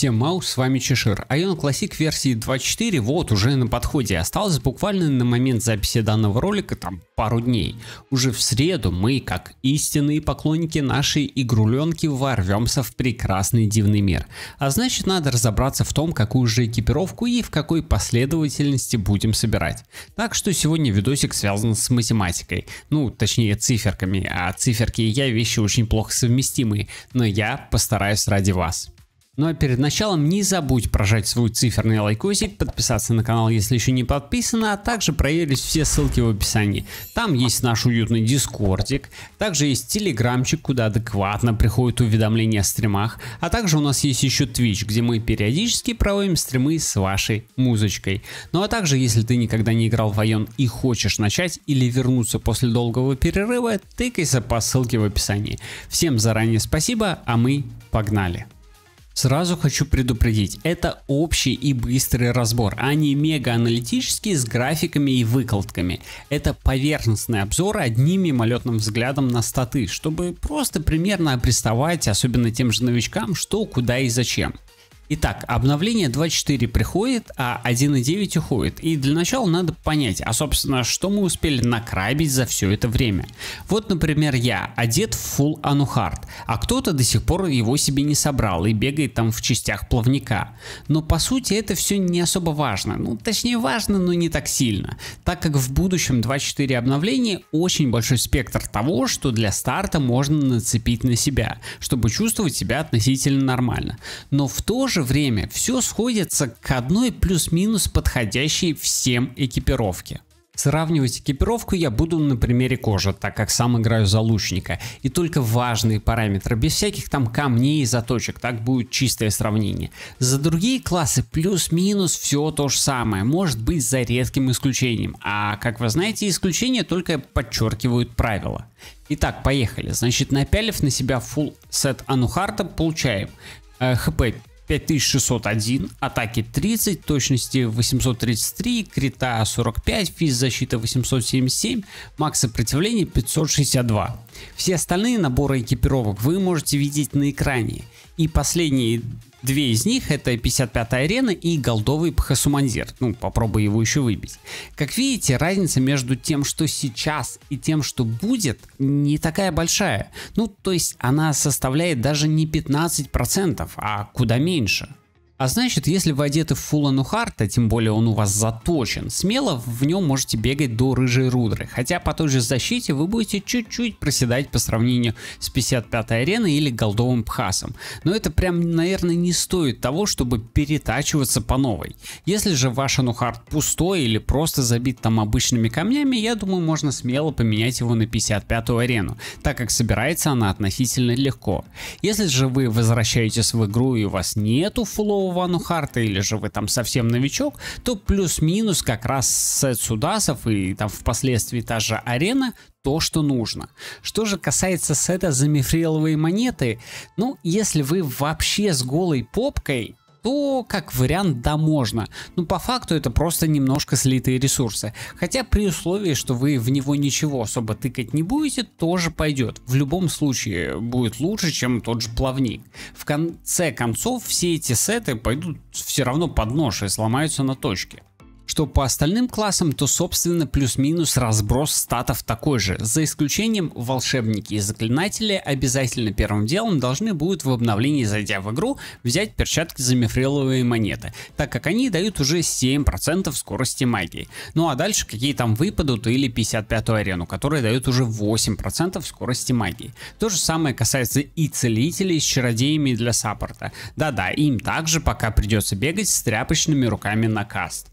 Всем Мау, с вами Чешир. Ion а Classic версии 2.4 вот уже на подходе. Осталось буквально на момент записи данного ролика там пару дней. Уже в среду мы, как истинные поклонники нашей игруленки, ворвемся в прекрасный дивный мир. А значит надо разобраться в том, какую же экипировку и в какой последовательности будем собирать. Так что сегодня видосик связан с математикой. Ну, точнее циферками, а циферки и я вещи очень плохо совместимые, но я постараюсь ради вас. Ну а перед началом не забудь прожать свой циферный лайкосик, подписаться на канал, если еще не подписано, а также проверить все ссылки в описании. Там есть наш уютный дискордик, также есть телеграмчик, куда адекватно приходят уведомления о стримах, а также у нас есть еще Twitch, где мы периодически проводим стримы с вашей музычкой. Ну а также, если ты никогда не играл в Айон и хочешь начать или вернуться после долгого перерыва, тыкайся по ссылке в описании. Всем заранее спасибо, а мы погнали! Сразу хочу предупредить, это общий и быстрый разбор, а не мега-аналитический с графиками и выкладками. Это поверхностный обзор одним мимолетным взглядом на статы, чтобы просто примерно обрисовать, особенно тем же новичкам, что, куда и зачем. Итак, обновление 2.4 приходит, а 1.9 уходит. И для начала надо понять, а собственно, что мы успели накрабить за все это время. Вот, например, я одет в Full Анухард, а кто-то до сих пор его себе не собрал и бегает там в частях плавника. Но по сути это все не особо важно. Ну, точнее важно, но не так сильно. Так как в будущем 2.4 обновление очень большой спектр того, что для старта можно нацепить на себя, чтобы чувствовать себя относительно нормально. Но в то же же время все сходится к одной плюс-минус подходящей всем экипировке. Сравнивать экипировку я буду на примере кожи, так как сам играю за лучника. И только важные параметры, без всяких там камней и заточек, так будет чистое сравнение. За другие классы плюс-минус все то же самое, может быть за редким исключением. А как вы знаете, исключения только подчеркивают правила. Итак, поехали. Значит, напялив на себя full сет анухарта, получаем э, хп 5601, атаки 30, точности 833, крита 45, физзащита 877, макс сопротивления 562. Все остальные наборы экипировок вы можете видеть на экране. И последние две из них это 55-я арена и голдовый Пхасуманзер. Ну, попробуй его еще выбить. Как видите, разница между тем, что сейчас и тем, что будет, не такая большая. Ну, то есть она составляет даже не 15%, а куда меньше. А значит, если вы одеты в Фулану Харта, тем более он у вас заточен, смело в нем можете бегать до Рыжей Рудры, хотя по той же защите вы будете чуть-чуть проседать по сравнению с 55-й ареной или Голдовым Пхасом. Но это прям, наверное, не стоит того, чтобы перетачиваться по новой. Если же ваш Анухарт пустой или просто забит там обычными камнями, я думаю, можно смело поменять его на 55-ю арену, так как собирается она относительно легко. Если же вы возвращаетесь в игру и у вас нету фулового по Вану Харта, или же вы там совсем новичок, то плюс-минус как раз сет судасов и там впоследствии та же арена то, что нужно. Что же касается сета за мифриловые монеты, ну, если вы вообще с голой попкой, то как вариант да можно, но ну, по факту это просто немножко слитые ресурсы. Хотя при условии, что вы в него ничего особо тыкать не будете, тоже пойдет. В любом случае будет лучше, чем тот же плавник. В конце концов все эти сеты пойдут все равно под нож и сломаются на точке. Что по остальным классам, то собственно плюс-минус разброс статов такой же, за исключением волшебники и заклинатели обязательно первым делом должны будут в обновлении зайдя в игру взять перчатки за мифриловые монеты, так как они дают уже 7% скорости магии. Ну а дальше какие там выпадут или 55-ю арену, которая дает уже 8% скорости магии. То же самое касается и целителей с чародеями для саппорта. Да-да, им также пока придется бегать с тряпочными руками на каст.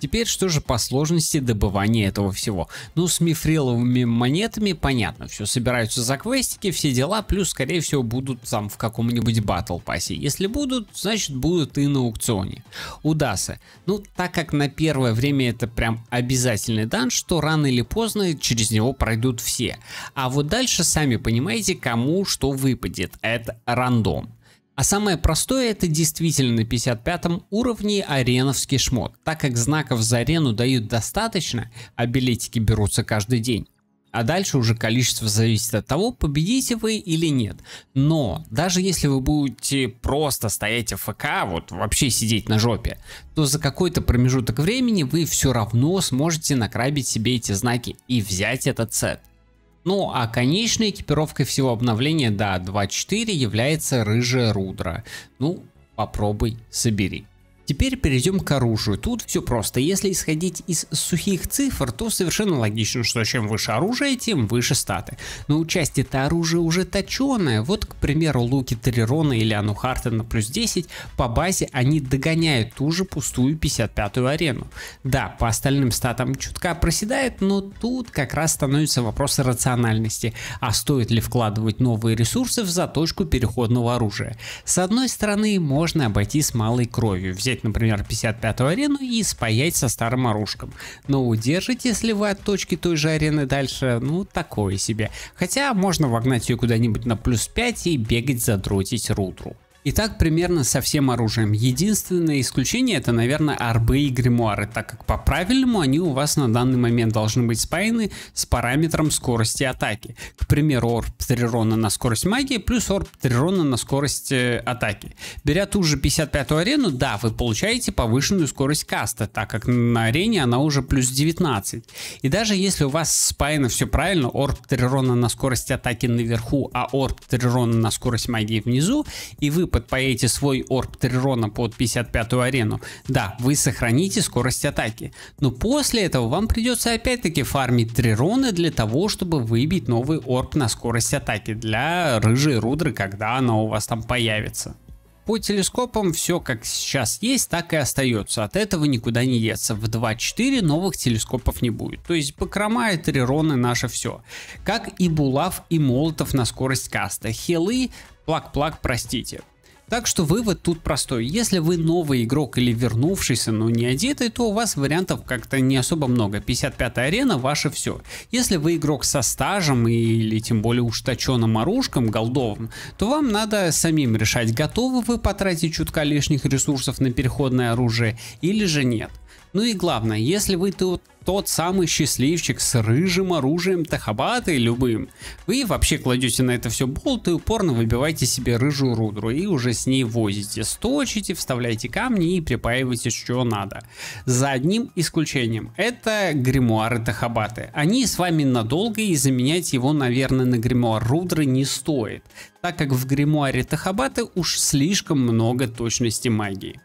Теперь что же по сложности добывания этого всего? Ну, с мифриловыми монетами понятно, все собираются за квестики, все дела, плюс, скорее всего, будут там в каком-нибудь батл пассе. Если будут, значит будут и на аукционе. Удасы. Ну, так как на первое время это прям обязательный дан, что рано или поздно через него пройдут все. А вот дальше сами понимаете, кому что выпадет. Это рандом. А самое простое это действительно на 55 уровне ареновский шмот, так как знаков за арену дают достаточно, а билетики берутся каждый день. А дальше уже количество зависит от того, победите вы или нет. Но даже если вы будете просто стоять в ФК, вот вообще сидеть на жопе, то за какой-то промежуток времени вы все равно сможете накрабить себе эти знаки и взять этот сет. Ну а конечной экипировкой всего обновления до да, 2.4 является рыжая рудра. Ну, попробуй, собери. Теперь перейдем к оружию. Тут все просто. Если исходить из сухих цифр, то совершенно логично, что чем выше оружие, тем выше статы. Но у части это оружие уже точеное. Вот, к примеру, луки Толерона или Ану на плюс 10 по базе они догоняют ту же пустую 55-ю арену. Да, по остальным статам чутка проседает, но тут как раз становится вопрос рациональности. А стоит ли вкладывать новые ресурсы в заточку переходного оружия? С одной стороны, можно обойтись малой кровью, взять взять, например, 55-ю арену и спаять со старым оружком. Но удержите, если вы от точки той же арены дальше, ну, такое себе. Хотя можно вогнать ее куда-нибудь на плюс 5 и бегать задротить рутру. Итак, примерно со всем оружием. Единственное исключение это, наверное, арбы и гримуары, так как по-правильному они у вас на данный момент должны быть спаяны с параметром скорости атаки. К примеру, орб Трирона на скорость магии, плюс орб Трирона на скорость э, атаки. Беря ту же 55-ю арену, да, вы получаете повышенную скорость каста, так как на арене она уже плюс 19. И даже если у вас спаяно все правильно, орб Трирона на скорость атаки наверху, а орб Трирона на скорость магии внизу, и вы подпаете свой орб Трирона под 55-ю арену, да, вы сохраните скорость атаки, но после этого вам придется опять-таки фармить Трирона для того, чтобы выбить новый орб на скорость атаки для рыжей рудры, когда она у вас там появится. По телескопам все как сейчас есть, так и остается. От этого никуда не деться. В 2.4 новых телескопов не будет. То есть Бакрома и Трирона наше все. Как и Булав и Молотов на скорость каста. Хилы, плак-плак, простите. Так что вывод тут простой. Если вы новый игрок или вернувшийся, но не одетый, то у вас вариантов как-то не особо много. 55 арена ваше все. Если вы игрок со стажем или тем более уж точенным оружком, голдовым, то вам надо самим решать, готовы вы потратить чутка лишних ресурсов на переходное оружие или же нет. Ну и главное, если вы тут тот самый счастливчик с рыжим оружием Тахабаты и любым. Вы вообще кладете на это все болт и упорно выбиваете себе рыжую рудру и уже с ней возите, сточите, вставляете камни и припаиваете что надо. За одним исключением, это гримуары Тахабаты. Они с вами надолго и заменять его, наверное, на гримуар рудры не стоит, так как в гримуаре Тахабаты уж слишком много точности магии.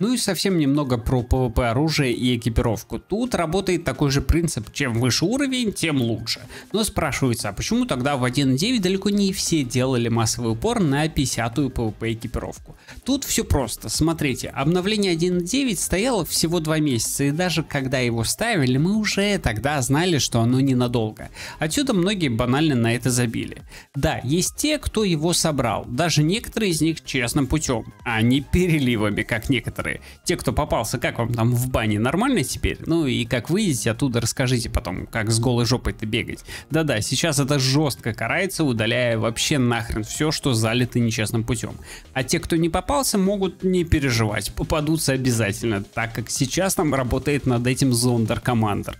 Ну и совсем немного про PvP оружие и экипировку. Тут работает такой же принцип, чем выше уровень, тем лучше. Но спрашивается, а почему тогда в 1.9 далеко не все делали массовый упор на 50-ю PvP экипировку? Тут все просто, смотрите, обновление 1.9 стояло всего 2 месяца и даже когда его ставили, мы уже тогда знали, что оно ненадолго. Отсюда многие банально на это забили. Да, есть те, кто его собрал, даже некоторые из них честным путем, а не переливами, как некоторые игры. Те, кто попался, как вам там в бане, нормально теперь? Ну и как выйдете оттуда, расскажите потом, как с голой жопой-то бегать. Да-да, сейчас это жестко карается, удаляя вообще нахрен все, что залито нечестным путем. А те, кто не попался, могут не переживать, попадутся обязательно, так как сейчас там работает над этим Зондер Командер.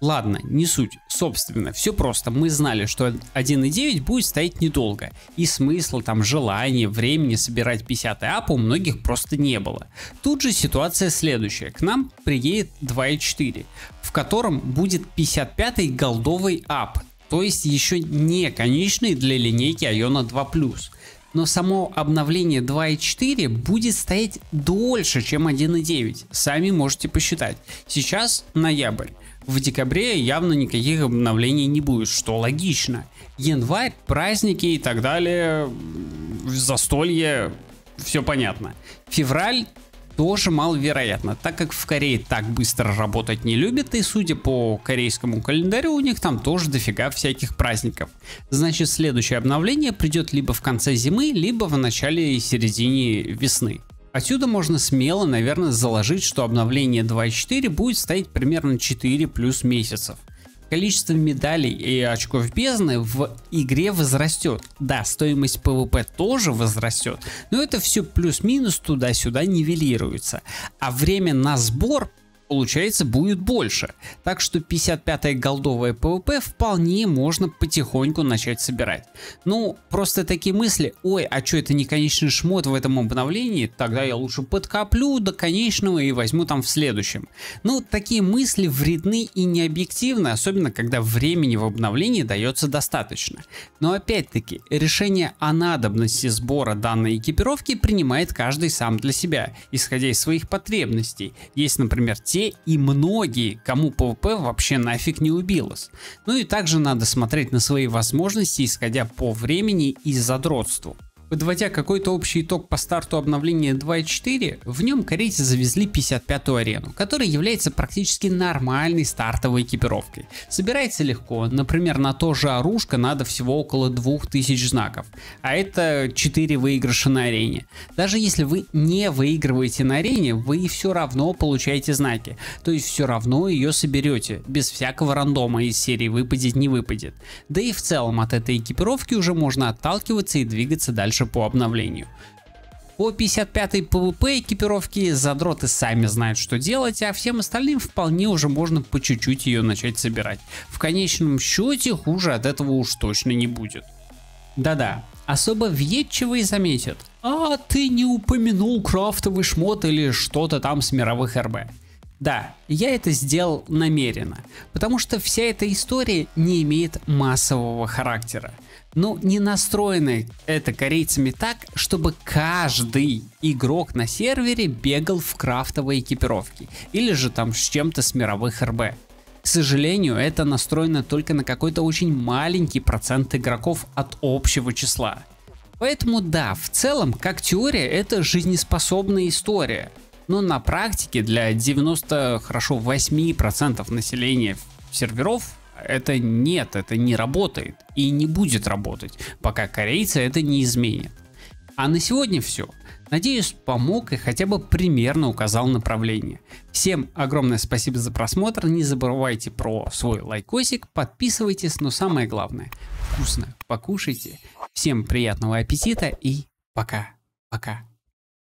Ладно, не суть. Собственно, все просто. Мы знали, что 1.9 будет стоять недолго. И смысла, там, желания, времени собирать 50 ап у многих просто не было. Тут же ситуация следующая. К нам приедет 2.4, в котором будет 55 голдовый ап. То есть еще не конечный для линейки Iona 2+ но само обновление 2.4 будет стоять дольше, чем 1.9. Сами можете посчитать. Сейчас ноябрь в декабре явно никаких обновлений не будет, что логично. Январь, праздники и так далее, застолье, все понятно. Февраль тоже маловероятно, так как в Корее так быстро работать не любят, и судя по корейскому календарю, у них там тоже дофига всяких праздников. Значит, следующее обновление придет либо в конце зимы, либо в начале и середине весны. Отсюда можно смело, наверное, заложить, что обновление 2.4 будет стоить примерно 4 плюс месяцев. Количество медалей и очков бездны в игре возрастет. Да, стоимость ПВП тоже возрастет, но это все плюс-минус туда-сюда нивелируется. А время на сбор получается будет больше. Так что 55-е голдовое ПВП вполне можно потихоньку начать собирать. Ну, просто такие мысли, ой, а что это не конечный шмот в этом обновлении, тогда я лучше подкоплю до конечного и возьму там в следующем. Ну, такие мысли вредны и необъективны, особенно когда времени в обновлении дается достаточно. Но опять-таки, решение о надобности сбора данной экипировки принимает каждый сам для себя, исходя из своих потребностей. Есть, например, те все и многие, кому PvP вообще нафиг не убилось. Ну и также надо смотреть на свои возможности, исходя по времени и задротству. Подводя какой-то общий итог по старту обновления 2.4, в нем корейцы завезли 55-ю арену, которая является практически нормальной стартовой экипировкой. Собирается легко, например на то же оружка надо всего около 2000 знаков, а это 4 выигрыша на арене. Даже если вы не выигрываете на арене, вы все равно получаете знаки, то есть все равно ее соберете, без всякого рандома из серии выпадет не выпадет. Да и в целом от этой экипировки уже можно отталкиваться и двигаться дальше лучше по обновлению. По 55-й PvP экипировке задроты сами знают, что делать, а всем остальным вполне уже можно по чуть-чуть ее начать собирать. В конечном счете хуже от этого уж точно не будет. Да-да, особо въедчивые заметят. А ты не упомянул крафтовый шмот или что-то там с мировых РБ. Да, я это сделал намеренно, потому что вся эта история не имеет массового характера ну, не настроены это корейцами так, чтобы каждый игрок на сервере бегал в крафтовой экипировке или же там с чем-то с мировых РБ. К сожалению, это настроено только на какой-то очень маленький процент игроков от общего числа. Поэтому да, в целом, как теория, это жизнеспособная история. Но на практике для 90, хорошо, 8% населения серверов это нет, это не работает и не будет работать, пока корейцы это не изменят. А на сегодня все. Надеюсь, помог и хотя бы примерно указал направление. Всем огромное спасибо за просмотр, не забывайте про свой лайкосик, подписывайтесь, но самое главное, вкусно покушайте. Всем приятного аппетита и пока-пока.